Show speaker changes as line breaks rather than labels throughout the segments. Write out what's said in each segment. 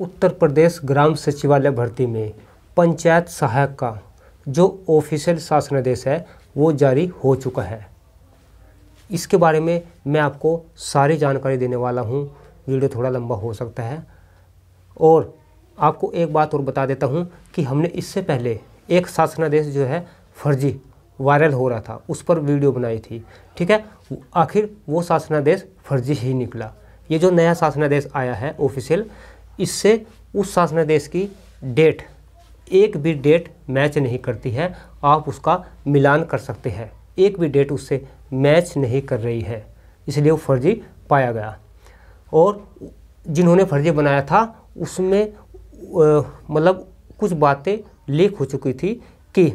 उत्तर प्रदेश ग्राम सचिवालय भर्ती में पंचायत सहायक का जो ऑफिशियल शासनादेश है वो जारी हो चुका है इसके बारे में मैं आपको सारी जानकारी देने वाला हूँ वीडियो थोड़ा लंबा हो सकता है और आपको एक बात और बता देता हूँ कि हमने इससे पहले एक शासनादेश जो है फर्जी वायरल हो रहा था उस पर वीडियो बनाई थी ठीक है आखिर वो शासनादेश फर्जी ही निकला ये जो नया शासनादेश आया है ऑफिशियल इससे उस शासन आदेश की डेट एक भी डेट मैच नहीं करती है आप उसका मिलान कर सकते हैं एक भी डेट उससे मैच नहीं कर रही है इसलिए वो फर्जी पाया गया और जिन्होंने फर्जी बनाया था उसमें मतलब कुछ बातें लीक हो चुकी थी कि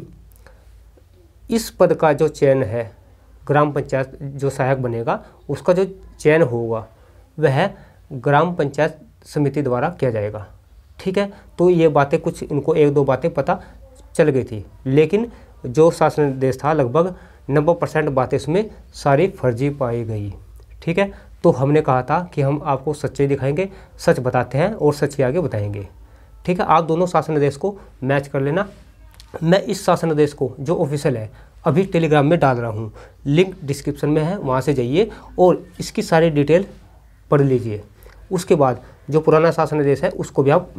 इस पद का जो चयन है ग्राम पंचायत जो सहायक बनेगा उसका जो चयन होगा वह ग्राम पंचायत समिति द्वारा किया जाएगा ठीक है तो ये बातें कुछ इनको एक दो बातें पता चल गई थी लेकिन जो शासन निर्देश था लगभग नब्बे परसेंट बातें इसमें सारी फर्जी पाई गई ठीक है तो हमने कहा था कि हम आपको सच्चे दिखाएंगे सच बताते हैं और सच के आगे बताएंगे ठीक है आप दोनों शासन निर्देश को मैच कर लेना मैं इस शासन निर्देश को जो ऑफिशियल है अभी टेलीग्राम में डाल रहा हूँ लिंक डिस्क्रिप्शन में है वहाँ से जाइए और इसकी सारी डिटेल पढ़ लीजिए उसके बाद जो पुराना शासन देश है उसको भी आप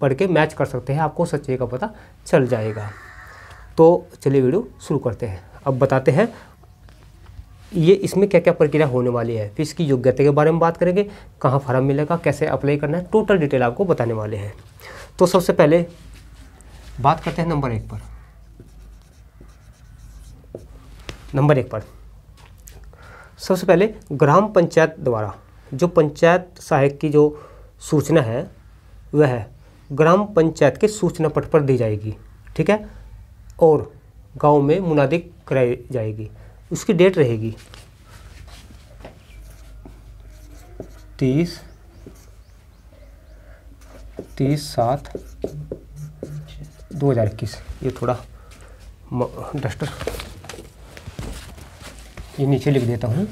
पढ़ के मैच कर सकते हैं आपको सच्चाई का पता चल जाएगा तो चलिए वीडियो शुरू करते हैं अब बताते हैं ये इसमें क्या क्या प्रक्रिया होने वाली है फिर इसकी योग्यता के बारे में बात करेंगे कहाँ फॉर्म मिलेगा कैसे अप्लाई करना है टोटल डिटेल आपको बताने वाले हैं तो सबसे पहले बात करते हैं नंबर एक पर नंबर एक पर सबसे पहले ग्राम पंचायत द्वारा जो पंचायत सहायक की जो सूचना है वह ग्राम पंचायत के सूचना पट पर दी जाएगी ठीक है और गांव में मुनादी कराई जाएगी उसकी डेट रहेगी तीस तीस सात दो हज़ार इक्कीस ये थोड़ा डस्टर ये नीचे लिख देता हूँ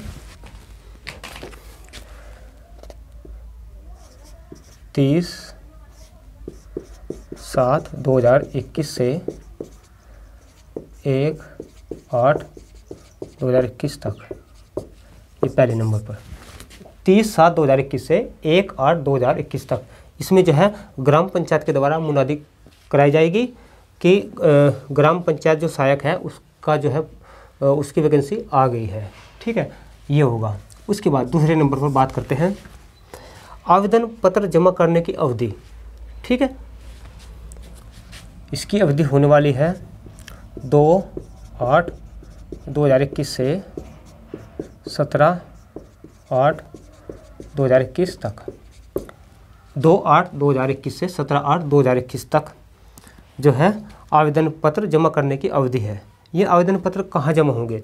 तीस सात दो हज़ार इक्कीस से एक आठ दो हज़ार इक्कीस तक ये पहले नंबर पर तीस सात दो हज़ार इक्कीस से एक आठ दो हज़ार इक्कीस तक इसमें जो है ग्राम पंचायत के द्वारा मुनादी कराई जाएगी कि ग्राम पंचायत जो सहायक है उसका जो है उसकी वैकेंसी आ गई है ठीक है ये होगा उसके बाद दूसरे नंबर पर बात करते हैं आवेदन पत्र जमा करने की अवधि ठीक है इसकी अवधि होने वाली है दो आठ दो हज़ार इक्कीस से सत्रह आठ दो हज़ार इक्कीस तक दो आठ दो हज़ार इक्कीस से सत्रह आठ दो हज़ार इक्कीस तक जो है आवेदन पत्र जमा करने की अवधि है ये आवेदन पत्र कहाँ जमा होंगे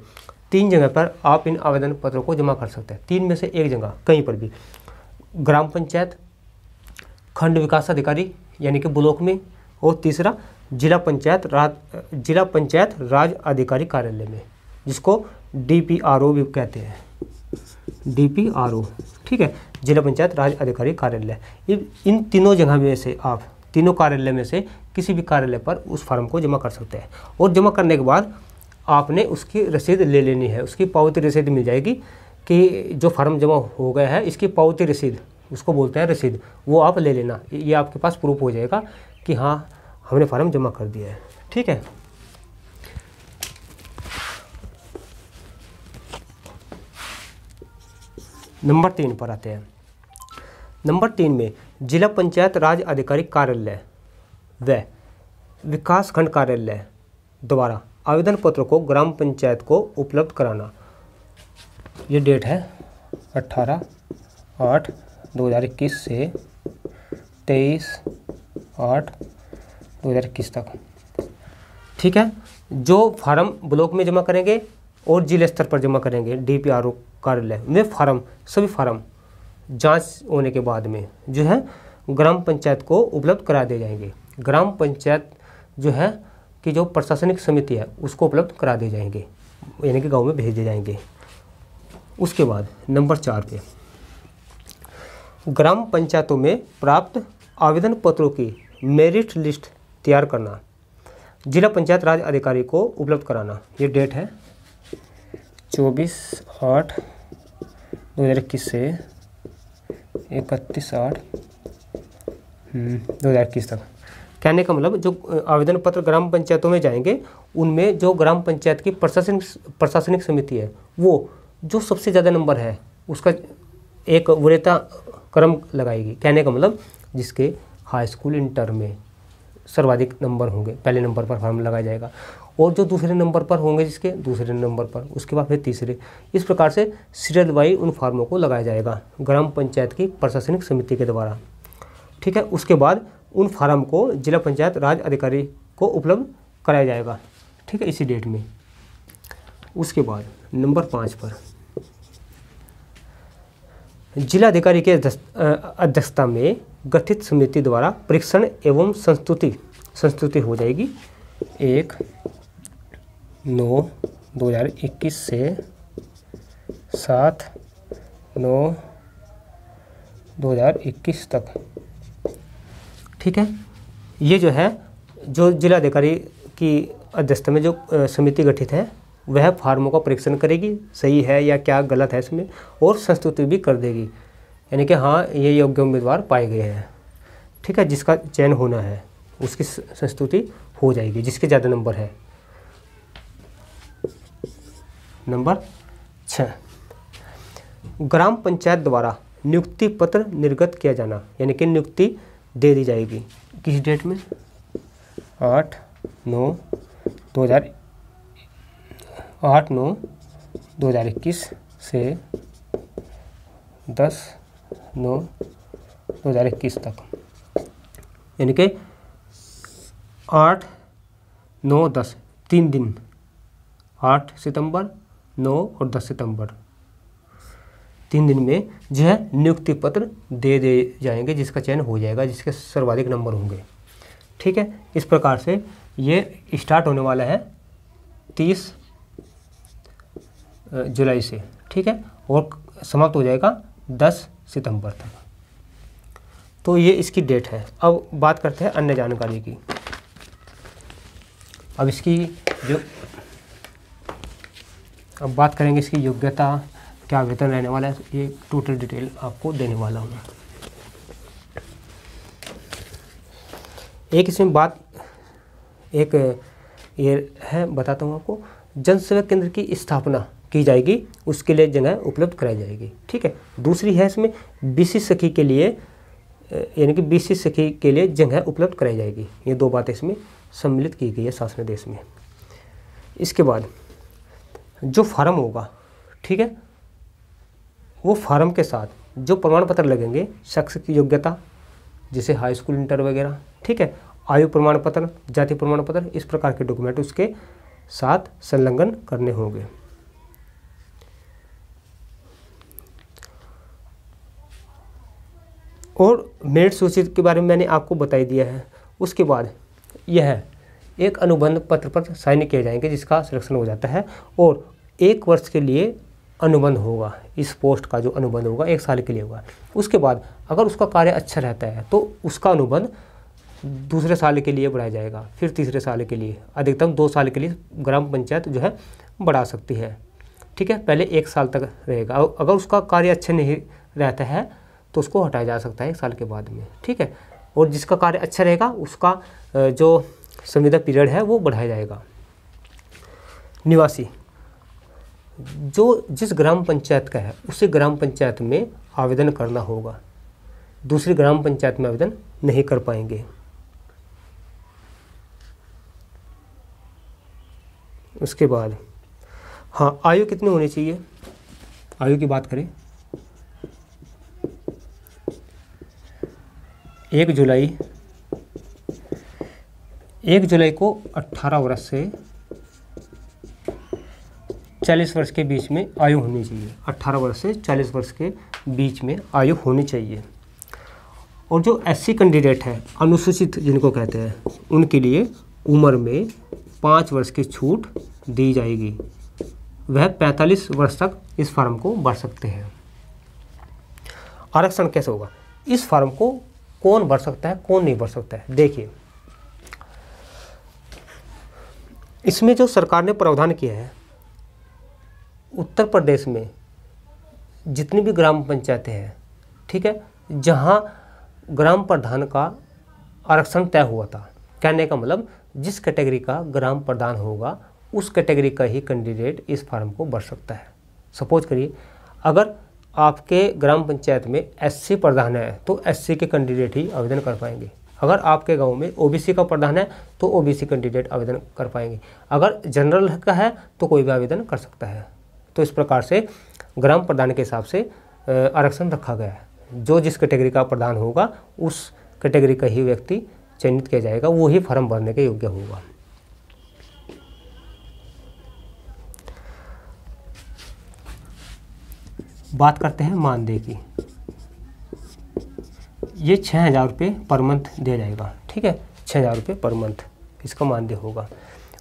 तीन जगह पर आप इन आवेदन पत्रों को जमा कर सकते हैं तीन में से एक जगह कहीं पर भी ग्राम पंचायत खंड विकास अधिकारी यानी कि ब्लॉक में और तीसरा जिला पंचायत राज जिला पंचायत राज अधिकारी कार्यालय में जिसको डी पी आर ओ भी कहते हैं डी पी आर ओ ठीक है जिला पंचायत राज अधिकारी कार्यालय इन तीनों जगह में से आप तीनों कार्यालय में से किसी भी कार्यालय पर उस फॉर्म को जमा कर सकते हैं और जमा करने के बाद आपने उसकी रसीद ले लेनी है उसकी पावती रसीद मिल जाएगी कि जो फार्म जमा हो गया है इसकी पावती रसीद उसको बोलते हैं रसीद वो आप ले लेना ये आपके पास प्रूफ हो जाएगा कि हाँ हमने फॉर्म जमा कर दिया है ठीक है नंबर तीन पर आते हैं नंबर तीन में जिला पंचायत राज अधिकारी कार्यालय व विकास खंड कार्यालय द्वारा आवेदन पत्र को ग्राम पंचायत को उपलब्ध कराना ये डेट है अट्ठारह आठ दो हज़ार इक्कीस से तेईस आठ दो हज़ार इक्कीस तक ठीक है जो फार्म ब्लॉक में जमा करेंगे और जिले स्तर पर जमा करेंगे डी पी आर ओ कार्यालय में फार्म सभी फार्म जांच होने के बाद में जो है ग्राम पंचायत को उपलब्ध करा दिए जाएंगे ग्राम पंचायत जो है कि जो प्रशासनिक समिति है उसको उपलब्ध करा दिए जाएंगे यानी कि गांव में भेज दिए जाएंगे उसके बाद नंबर चार पे ग्राम पंचायतों में प्राप्त आवेदन पत्रों की मेरिट लिस्ट तैयार करना जिला पंचायत राज अधिकारी को उपलब्ध कराना ये डेट है चौबीस आठ दो हज़ार इक्कीस से इकतीस आठ हम्म, दो हज़ार इक्कीस तक कहने का मतलब जो आवेदन पत्र ग्राम पंचायतों में जाएंगे उनमें जो ग्राम पंचायत की प्रशासनिक प्रशासनिक समिति है वो जो सबसे ज़्यादा नंबर है उसका एक वरीयता क्रम लगाएगी कहने का मतलब जिसके हाई स्कूल इंटर में सर्वाधिक नंबर होंगे पहले नंबर पर फार्म लगाया जाएगा और जो दूसरे नंबर पर होंगे जिसके दूसरे नंबर पर उसके बाद फिर तीसरे इस प्रकार से सीरियल वाइज उन फार्मों को लगाया जाएगा ग्राम पंचायत की प्रशासनिक समिति के द्वारा ठीक है उसके बाद उन फार्म को जिला पंचायत राज अधिकारी को उपलब्ध कराया जाएगा ठीक है इसी डेट में उसके बाद नंबर पाँच पर जिलाधिकारी के अध्यक्षता में गठित समिति द्वारा परीक्षण एवं संस्तुति संस्तुति हो जाएगी एक नौ 2021 से सात नौ 2021 तक ठीक है ये जो है जो जिलाधिकारी की अध्यक्षता में जो समिति गठित है वह फार्मों का परीक्षण करेगी सही है या क्या गलत है इसमें और संस्तुति भी कर देगी यानी कि हाँ ये योग्य उम्मीदवार पाए गए हैं ठीक है जिसका चयन होना है उसकी संस्तुति हो जाएगी जिसके ज़्यादा नंबर है नंबर छ ग्राम पंचायत द्वारा नियुक्ति पत्र निर्गत किया जाना यानी कि नियुक्ति दे दी जाएगी किस डेट में आठ नौ दो हज़ार आठ नौ दो हजार इक्कीस से दस नौ दो हज़ार इक्कीस तक यानी कि आठ नौ दस तीन दिन आठ सितंबर नौ और दस सितंबर तीन दिन में जो है नियुक्ति पत्र दे दिए जाएंगे जिसका चयन हो जाएगा जिसके सर्वाधिक नंबर होंगे ठीक है इस प्रकार से ये स्टार्ट होने वाला है तीस जुलाई से ठीक है और समाप्त हो जाएगा दस सितंबर तक तो ये इसकी डेट है अब बात करते हैं अन्य जानकारी की अब इसकी जो अब बात करेंगे इसकी योग्यता क्या वेतन रहने वाला है ये टोटल डिटेल आपको देने वाला हूँ एक इसमें बात एक ये है बताता हूँ आपको जनसेवा केंद्र की स्थापना की जाएगी उसके लिए जगह उपलब्ध कराई जाएगी ठीक है दूसरी है इसमें बी सखी के लिए यानी कि बी सखी के लिए जगह उपलब्ध कराई जाएगी ये दो बातें इसमें सम्मिलित की गई है शासन देश में इसके बाद जो फार्म होगा ठीक है वो फार्म के साथ जो प्रमाण पत्र लगेंगे शख्स की योग्यता जैसे हाई स्कूल इंटर वगैरह ठीक है आयु प्रमाण पत्र जाति प्रमाण पत्र इस प्रकार के डॉक्यूमेंट उसके साथ संलग्न करने होंगे और मेरिट सूची के बारे में मैंने आपको बताई दिया है उसके बाद यह एक अनुबंध पत्र पर साइन किए जाएंगे जिसका सिलेक्शन हो जाता है और एक वर्ष के लिए अनुबंध होगा इस पोस्ट का जो अनुबंध होगा एक साल के लिए होगा उसके बाद अगर उसका कार्य अच्छा रहता है तो उसका अनुबंध दूसरे साल के लिए बढ़ाया जाएगा फिर तीसरे साल के लिए अधिकतम दो साल के लिए ग्राम पंचायत जो है बढ़ा सकती है ठीक है पहले एक साल तक रहेगा अगर उसका कार्य अच्छा नहीं रहता है तो उसको हटाया जा सकता है एक साल के बाद में ठीक है और जिसका कार्य अच्छा रहेगा उसका जो संविदा पीरियड है वो बढ़ाया जाएगा निवासी जो जिस ग्राम पंचायत का है उसे ग्राम पंचायत में आवेदन करना होगा दूसरी ग्राम पंचायत में आवेदन नहीं कर पाएंगे उसके बाद हाँ आयु कितनी होनी चाहिए आयु की बात करें एक जुलाई एक जुलाई को 18 वर्ष से 40 वर्ष के बीच में आयु होनी चाहिए 18 वर्ष से 40 वर्ष के बीच में आयु होनी चाहिए और जो एस कैंडिडेट है अनुसूचित जिनको कहते हैं उनके लिए उम्र में पाँच वर्ष की छूट दी जाएगी वह 45 वर्ष तक इस फार्म को भर सकते हैं आरक्षण कैसे होगा इस फार्म को कौन बढ़ सकता है कौन नहीं बढ़ सकता है देखिए इसमें जो सरकार ने प्रावधान किया है उत्तर प्रदेश में जितनी भी ग्राम पंचायतें हैं ठीक है जहाँ ग्राम प्रधान का आरक्षण तय हुआ था कहने का मतलब जिस कैटेगरी का ग्राम प्रधान होगा उस कैटेगरी का ही कैंडिडेट इस फार्म को भर सकता है सपोज करिए अगर आपके ग्राम पंचायत में एससी प्रधान है तो एससी के कैंडिडेट ही आवेदन कर पाएंगे अगर आपके गांव में ओबीसी का प्रधान है तो ओबीसी कैंडिडेट आवेदन कर पाएंगे अगर जनरल का है तो कोई भी आवेदन कर सकता है तो इस प्रकार से ग्राम प्रधान के हिसाब से आरक्षण रखा गया है जो जिस कैटेगरी का प्रधान होगा उस कैटेगरी का ही व्यक्ति चयनित किया जाएगा वो ही फॉर्म भरने के योग्य होगा बात करते हैं मानदेय की ये छः हज़ार रुपये पर मंथ दे जाएगा ठीक है छः हज़ार रुपये पर मंथ इसका मानदेय होगा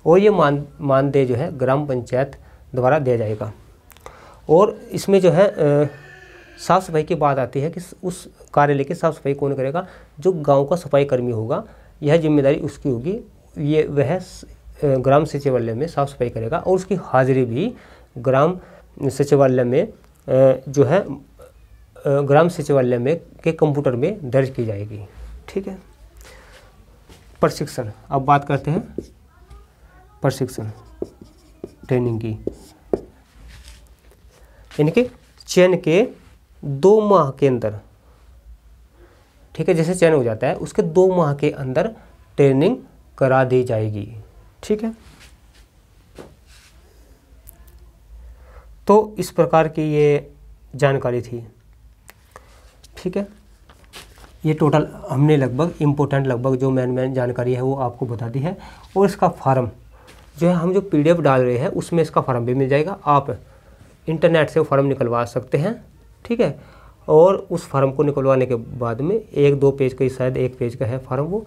और ये मान मानदेय जो है ग्राम पंचायत द्वारा दिया जाएगा और इसमें जो है साफ़ सफाई की बात आती है कि उस कार्यालय की साफ़ सफाई कौन करेगा जो गांव का सफाई कर्मी होगा यह जिम्मेदारी उसकी होगी ये वह ग्राम सचिवालय में साफ़ सफाई करेगा और उसकी हाजिरी भी ग्राम सचिवालय में जो है ग्राम सचिवालय में के कंप्यूटर में दर्ज की जाएगी ठीक है प्रशिक्षण अब बात करते हैं प्रशिक्षण ट्रेनिंग की यानी कि चयन के दो माह के अंदर ठीक है जैसे चयन हो जाता है उसके दो माह के अंदर ट्रेनिंग करा दी जाएगी ठीक है तो इस प्रकार की ये जानकारी थी ठीक है ये टोटल हमने लगभग इम्पोर्टेंट लगभग जो मेन मेन जानकारी है वो आपको बता दी है और इसका फार्म जो है हम जो पीडीएफ डाल रहे हैं उसमें इसका फार्म भी मिल जाएगा आप इंटरनेट से फार्म निकलवा सकते हैं ठीक है और उस फार्म को निकलवाने के बाद में एक दो पेज का शायद एक पेज का है फार्म वो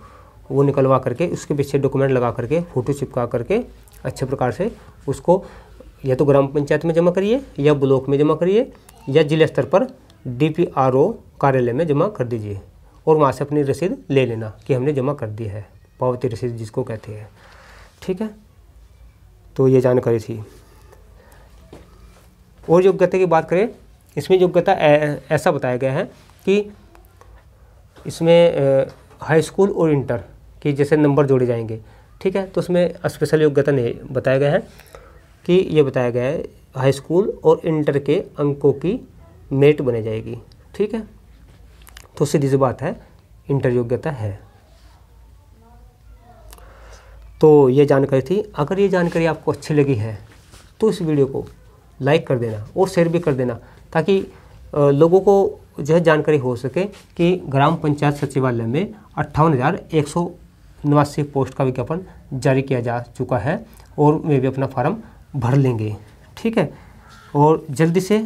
वो निकलवा करके उसके पीछे डॉक्यूमेंट लगा करके फ़ोटो चिपका करके अच्छे प्रकार से उसको या तो ग्राम पंचायत में जमा करिए या ब्लॉक में जमा करिए या जिला स्तर पर डी कार्यालय में जमा कर दीजिए और वहाँ से अपनी रसीद ले लेना कि हमने जमा कर दी है पावती रसीद जिसको कहते हैं ठीक है तो ये जानकारी थी और योग्यता की बात करें इसमें योग्यता ऐसा बताया गया है कि इसमें हाई स्कूल और इंटर के जैसे नंबर जोड़े जाएंगे ठीक है तो उसमें स्पेशल योग्यता नहीं बताया गया है कि ये बताया गया है हाई स्कूल और इंटर के अंकों की मेट बने जाएगी ठीक है तो सीधी सी बात है इंटर योग्यता है तो ये जानकारी थी अगर ये जानकारी आपको अच्छी लगी है तो इस वीडियो को लाइक कर देना और शेयर भी कर देना ताकि लोगों को जो है जानकारी हो सके कि ग्राम पंचायत सचिवालय में अट्ठावन हज़ार एक सौ नवासी पोस्ट का विज्ञापन जारी किया जा चुका है और मैं भी अपना फार्म भर लेंगे ठीक है और जल्दी से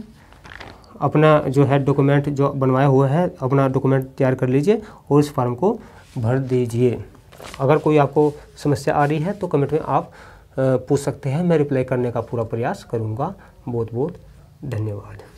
अपना जो है डॉक्यूमेंट जो बनवाया हुआ है अपना डॉक्यूमेंट तैयार कर लीजिए और इस फॉर्म को भर दीजिए अगर कोई आपको समस्या आ रही है तो कमेंट में आप पूछ सकते हैं मैं रिप्लाई करने का पूरा प्रयास करूँगा बहुत बहुत धन्यवाद